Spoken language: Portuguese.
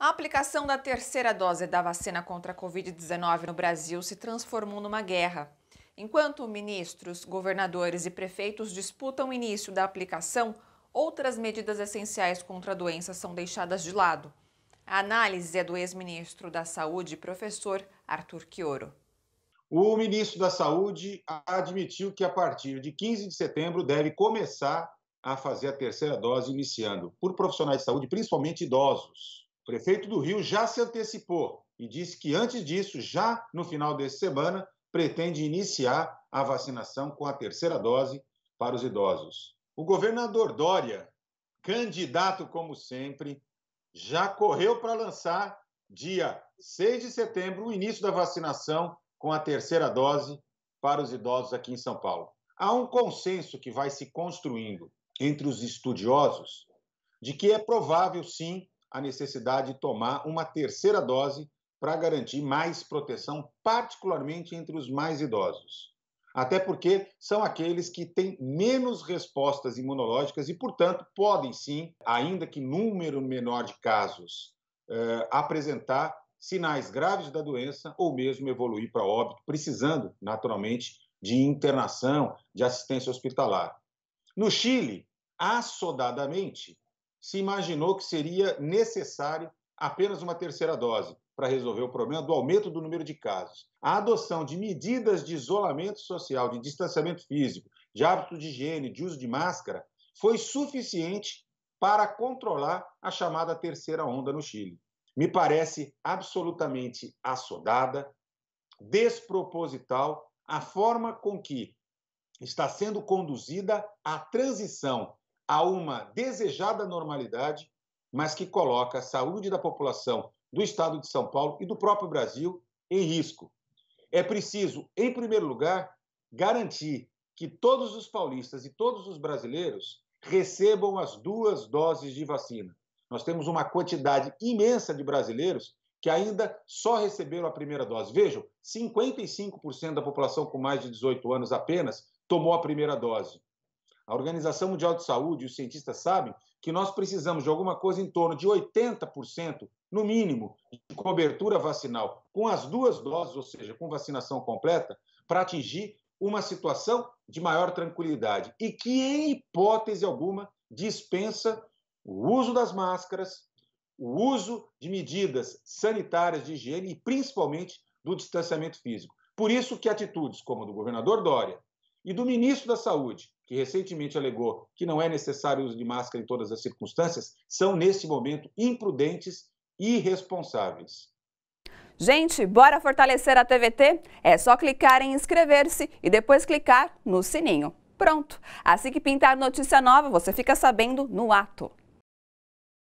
A aplicação da terceira dose da vacina contra a Covid-19 no Brasil se transformou numa guerra. Enquanto ministros, governadores e prefeitos disputam o início da aplicação, outras medidas essenciais contra a doença são deixadas de lado. A análise é do ex-ministro da Saúde, professor Arthur Quioro. O ministro da Saúde admitiu que a partir de 15 de setembro deve começar a fazer a terceira dose, iniciando por profissionais de saúde, principalmente idosos prefeito do Rio já se antecipou e disse que, antes disso, já no final dessa semana, pretende iniciar a vacinação com a terceira dose para os idosos. O governador Dória, candidato como sempre, já correu para lançar, dia 6 de setembro, o início da vacinação com a terceira dose para os idosos aqui em São Paulo. Há um consenso que vai se construindo entre os estudiosos de que é provável, sim, a necessidade de tomar uma terceira dose para garantir mais proteção, particularmente entre os mais idosos. Até porque são aqueles que têm menos respostas imunológicas e, portanto, podem sim, ainda que número menor de casos, eh, apresentar sinais graves da doença ou mesmo evoluir para óbito, precisando, naturalmente, de internação, de assistência hospitalar. No Chile, assodadamente, se imaginou que seria necessário apenas uma terceira dose para resolver o problema do aumento do número de casos. A adoção de medidas de isolamento social, de distanciamento físico, de hábito de higiene, de uso de máscara, foi suficiente para controlar a chamada terceira onda no Chile. Me parece absolutamente assodada, desproposital a forma com que está sendo conduzida a transição a uma desejada normalidade, mas que coloca a saúde da população do estado de São Paulo e do próprio Brasil em risco. É preciso, em primeiro lugar, garantir que todos os paulistas e todos os brasileiros recebam as duas doses de vacina. Nós temos uma quantidade imensa de brasileiros que ainda só receberam a primeira dose. Vejam, 55% da população com mais de 18 anos apenas tomou a primeira dose. A Organização Mundial de Saúde e os cientistas sabem que nós precisamos de alguma coisa em torno de 80%, no mínimo, de cobertura vacinal com as duas doses, ou seja, com vacinação completa, para atingir uma situação de maior tranquilidade e que, em hipótese alguma, dispensa o uso das máscaras, o uso de medidas sanitárias de higiene e, principalmente, do distanciamento físico. Por isso que atitudes como a do governador Dória, e do ministro da Saúde, que recentemente alegou que não é necessário o uso de máscara em todas as circunstâncias, são, neste momento, imprudentes e irresponsáveis. Gente, bora fortalecer a TVT? É só clicar em inscrever-se e depois clicar no sininho. Pronto! Assim que pintar notícia nova, você fica sabendo no ato.